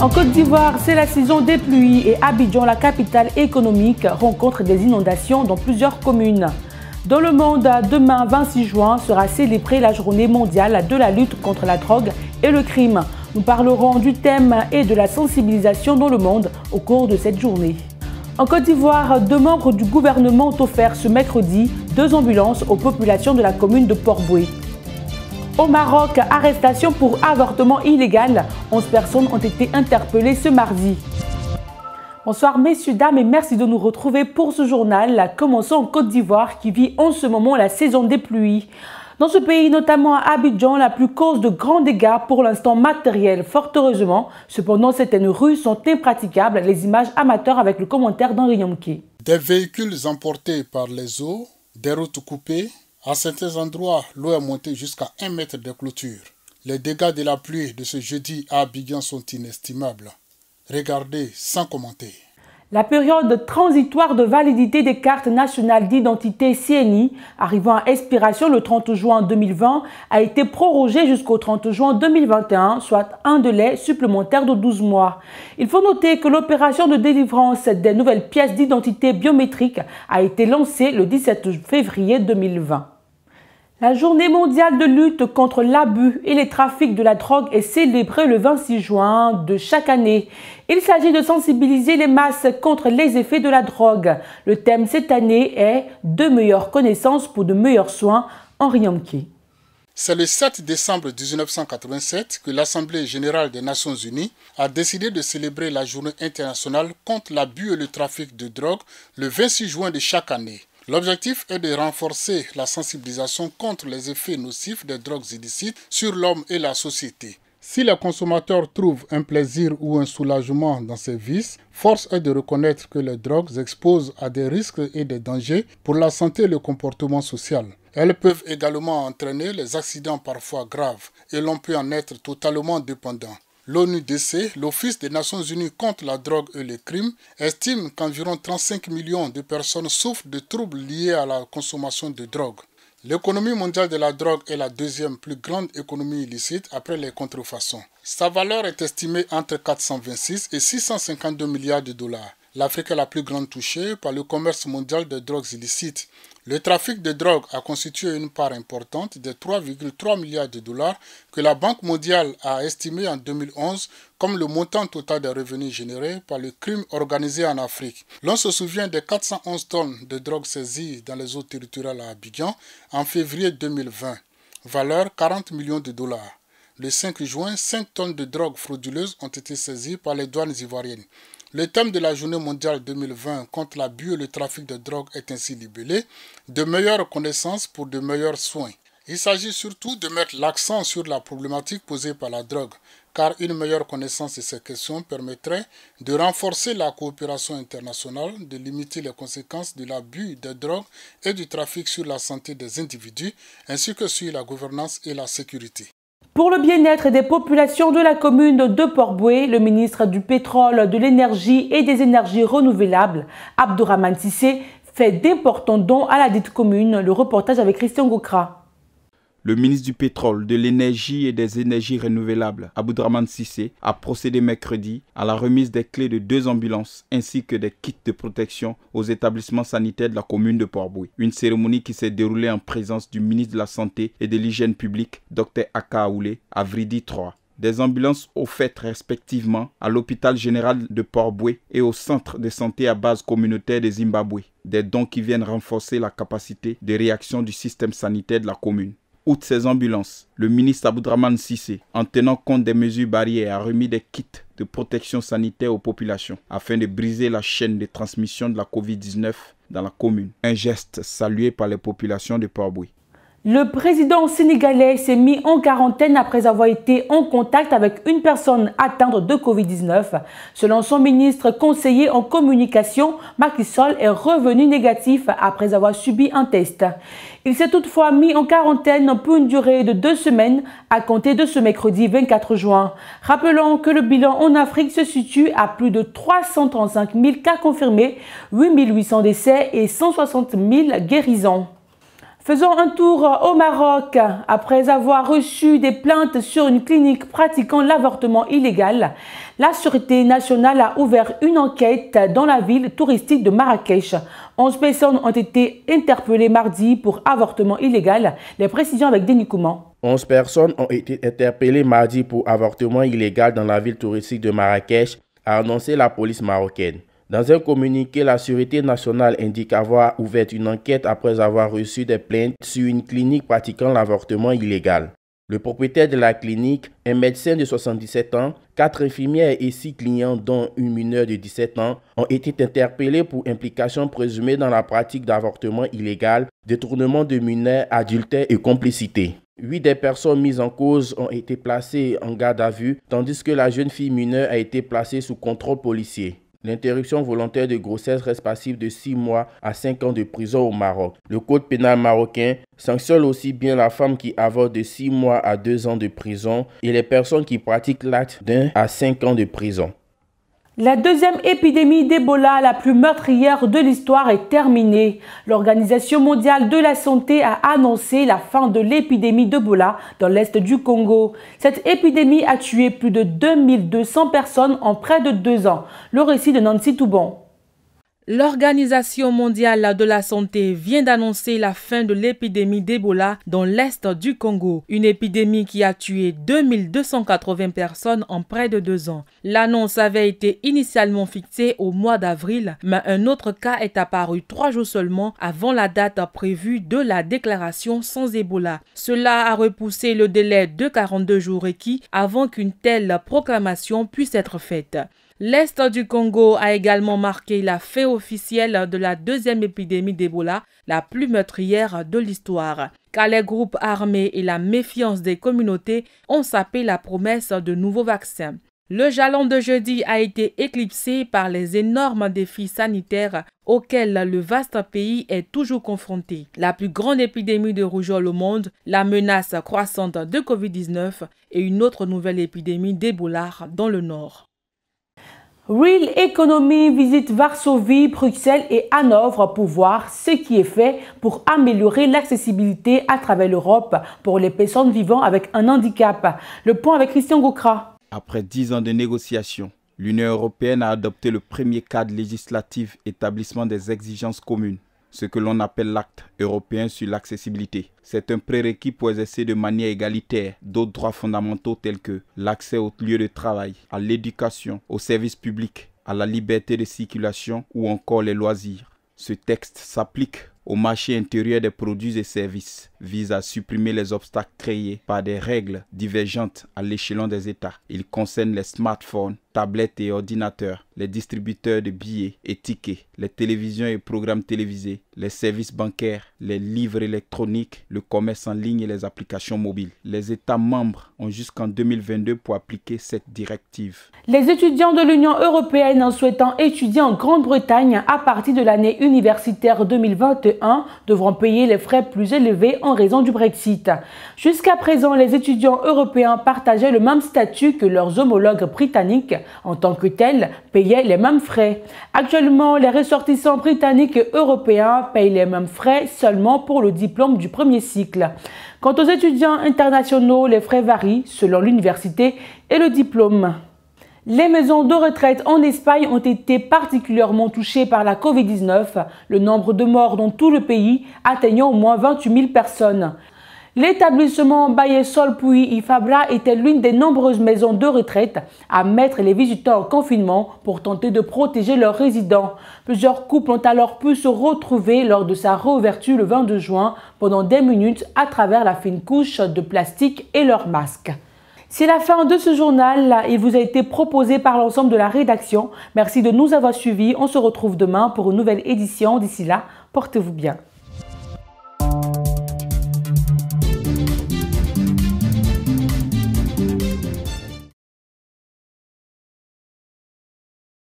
En Côte d'Ivoire, c'est la saison des pluies et Abidjan, la capitale économique, rencontre des inondations dans plusieurs communes. Dans le monde, demain 26 juin sera célébrée la journée mondiale de la lutte contre la drogue et le crime. Nous parlerons du thème et de la sensibilisation dans le monde au cours de cette journée. En Côte d'Ivoire, deux membres du gouvernement ont offert ce mercredi deux ambulances aux populations de la commune de Port-Boué. Au Maroc, arrestation pour avortement illégal. 11 personnes ont été interpellées ce mardi. Bonsoir messieurs, dames et merci de nous retrouver pour ce journal. Commençons en Côte d'Ivoire qui vit en ce moment la saison des pluies. Dans ce pays, notamment à Abidjan, la plus cause de grands dégâts pour l'instant matériel. fort heureusement. Cependant, certaines rues sont impraticables. Les images amateurs avec le commentaire d'Henri Yomke. Des véhicules emportés par les eaux, des routes coupées, à certains endroits, l'eau est montée jusqu'à 1 mètre de clôture. Les dégâts de la pluie de ce jeudi à Abidjan sont inestimables. Regardez sans commenter. La période transitoire de validité des cartes nationales d'identité CNI, arrivant à expiration le 30 juin 2020, a été prorogée jusqu'au 30 juin 2021, soit un délai supplémentaire de 12 mois. Il faut noter que l'opération de délivrance des nouvelles pièces d'identité biométriques a été lancée le 17 février 2020. La journée mondiale de lutte contre l'abus et les trafics de la drogue est célébrée le 26 juin de chaque année. Il s'agit de sensibiliser les masses contre les effets de la drogue. Le thème cette année est De meilleures connaissances pour de meilleurs soins, en Yamke. C'est le 7 décembre 1987 que l'Assemblée générale des Nations unies a décidé de célébrer la journée internationale contre l'abus et le trafic de drogue le 26 juin de chaque année. L'objectif est de renforcer la sensibilisation contre les effets nocifs des drogues illicites sur l'homme et la société. Si les consommateurs trouvent un plaisir ou un soulagement dans ces vices, force est de reconnaître que les drogues exposent à des risques et des dangers pour la santé et le comportement social. Elles peuvent également entraîner les accidents parfois graves et l'on peut en être totalement dépendant. L'ONUDC, l'Office des Nations Unies contre la drogue et les crimes, estime qu'environ 35 millions de personnes souffrent de troubles liés à la consommation de drogue. L'économie mondiale de la drogue est la deuxième plus grande économie illicite après les contrefaçons. Sa valeur est estimée entre 426 et 652 milliards de dollars l'Afrique est la plus grande touchée par le commerce mondial de drogues illicites. Le trafic de drogue a constitué une part importante des 3,3 milliards de dollars que la Banque mondiale a estimé en 2011 comme le montant total des revenus générés par le crime organisé en Afrique. L'on se souvient des 411 tonnes de drogue saisies dans les eaux territoriales à Abidjan en février 2020, valeur 40 millions de dollars. Le 5 juin, 5 tonnes de drogue frauduleuse ont été saisies par les douanes ivoiriennes. Le thème de la journée mondiale 2020 contre l'abus et le trafic de drogue est ainsi libellé De meilleures connaissances pour de meilleurs soins. Il s'agit surtout de mettre l'accent sur la problématique posée par la drogue, car une meilleure connaissance de ces questions permettrait de renforcer la coopération internationale, de limiter les conséquences de l'abus de drogue et du trafic sur la santé des individus, ainsi que sur la gouvernance et la sécurité. Pour le bien-être des populations de la commune de Port-Boué, le ministre du Pétrole, de l'Énergie et des Énergies Renouvelables, Abdourahmane Tissé, fait d'importants dons à la dite commune. Le reportage avec Christian Goukra. Le ministre du Pétrole, de l'Énergie et des Énergies renouvelables, Aboudraman Sissé, a procédé mercredi à la remise des clés de deux ambulances ainsi que des kits de protection aux établissements sanitaires de la commune de port Une cérémonie qui s'est déroulée en présence du ministre de la Santé et de l'Hygiène publique, Dr Aka Aoulé, à 3 des ambulances offertes respectivement à l'hôpital général de port et au centre de santé à base communautaire de Zimbabwe, des dons qui viennent renforcer la capacité de réaction du système sanitaire de la commune août, ces ambulances, le ministre Aboudraman Sissé, en tenant compte des mesures barrières, a remis des kits de protection sanitaire aux populations afin de briser la chaîne de transmission de la COVID-19 dans la commune. Un geste salué par les populations de port le président sénégalais s'est mis en quarantaine après avoir été en contact avec une personne atteinte de Covid-19. Selon son ministre conseiller en communication, Macky Sall est revenu négatif après avoir subi un test. Il s'est toutefois mis en quarantaine pour une durée de deux semaines à compter de ce mercredi 24 juin. Rappelons que le bilan en Afrique se situe à plus de 335 000 cas confirmés, 8 800 décès et 160 000 guérisons. Faisons un tour au Maroc. Après avoir reçu des plaintes sur une clinique pratiquant l'avortement illégal, la Sûreté nationale a ouvert une enquête dans la ville touristique de Marrakech. 11 personnes ont été interpellées mardi pour avortement illégal. Les précisions avec Denis Couman. 11 personnes ont été interpellées mardi pour avortement illégal dans la ville touristique de Marrakech, a annoncé la police marocaine. Dans un communiqué, la Sûreté nationale indique avoir ouvert une enquête après avoir reçu des plaintes sur une clinique pratiquant l'avortement illégal. Le propriétaire de la clinique, un médecin de 77 ans, quatre infirmières et six clients, dont une mineure de 17 ans, ont été interpellés pour implication présumée dans la pratique d'avortement illégal, détournement de mineurs, adultère et complicité. Huit des personnes mises en cause ont été placées en garde à vue, tandis que la jeune fille mineure a été placée sous contrôle policier. L'interruption volontaire de grossesse reste passible de 6 mois à 5 ans de prison au Maroc. Le Code pénal marocain sanctionne aussi bien la femme qui avorte de 6 mois à 2 ans de prison et les personnes qui pratiquent l'acte d'un à 5 ans de prison. La deuxième épidémie d'Ebola, la plus meurtrière de l'histoire, est terminée. L'Organisation mondiale de la santé a annoncé la fin de l'épidémie d'Ebola dans l'est du Congo. Cette épidémie a tué plus de 2200 personnes en près de deux ans. Le récit de Nancy Toubon. L'Organisation mondiale de la santé vient d'annoncer la fin de l'épidémie d'Ebola dans l'est du Congo, une épidémie qui a tué 2280 personnes en près de deux ans. L'annonce avait été initialement fixée au mois d'avril, mais un autre cas est apparu trois jours seulement avant la date prévue de la déclaration sans Ebola. Cela a repoussé le délai de 42 jours requis avant qu'une telle proclamation puisse être faite. L'Est du Congo a également marqué la fée officielle de la deuxième épidémie d'Ebola, la plus meurtrière de l'histoire, car les groupes armés et la méfiance des communautés ont sapé la promesse de nouveaux vaccins. Le jalon de jeudi a été éclipsé par les énormes défis sanitaires auxquels le vaste pays est toujours confronté. La plus grande épidémie de rougeole au monde, la menace croissante de Covid-19 et une autre nouvelle épidémie d'Ebola dans le nord. Real Economy visite Varsovie, Bruxelles et Hanovre pour voir ce qui est fait pour améliorer l'accessibilité à travers l'Europe pour les personnes vivant avec un handicap. Le point avec Christian Gokra. Après dix ans de négociations, l'Union européenne a adopté le premier cadre législatif établissement des exigences communes ce que l'on appelle l'acte européen sur l'accessibilité. C'est un prérequis pour exercer de manière égalitaire d'autres droits fondamentaux tels que l'accès aux lieux de travail, à l'éducation, aux services publics, à la liberté de circulation ou encore les loisirs. Ce texte s'applique au marché intérieur des produits et services, vise à supprimer les obstacles créés par des règles divergentes à l'échelon des États. Il concerne les smartphones, tablettes et ordinateurs, les distributeurs de billets et tickets, les télévisions et programmes télévisés, les services bancaires, les livres électroniques, le commerce en ligne et les applications mobiles. Les États membres ont jusqu'en 2022 pour appliquer cette directive. Les étudiants de l'Union européenne en souhaitant étudier en Grande-Bretagne à partir de l'année universitaire 2021 devront payer les frais plus élevés en raison du Brexit. Jusqu'à présent, les étudiants européens partageaient le même statut que leurs homologues britanniques en tant que tels, les mêmes frais. Actuellement, les ressortissants britanniques et européens payent les mêmes frais seulement pour le diplôme du premier cycle. Quant aux étudiants internationaux, les frais varient selon l'université et le diplôme. Les maisons de retraite en Espagne ont été particulièrement touchées par la Covid-19, le nombre de morts dans tout le pays atteignant au moins 28 000 personnes. L'établissement Bayesol puis Ifabra était l'une des nombreuses maisons de retraite à mettre les visiteurs en confinement pour tenter de protéger leurs résidents. Plusieurs couples ont alors pu se retrouver lors de sa réouverture le 22 juin pendant des minutes à travers la fine couche de plastique et leurs masques. C'est la fin de ce journal. Il vous a été proposé par l'ensemble de la rédaction. Merci de nous avoir suivis. On se retrouve demain pour une nouvelle édition. D'ici là, portez-vous bien.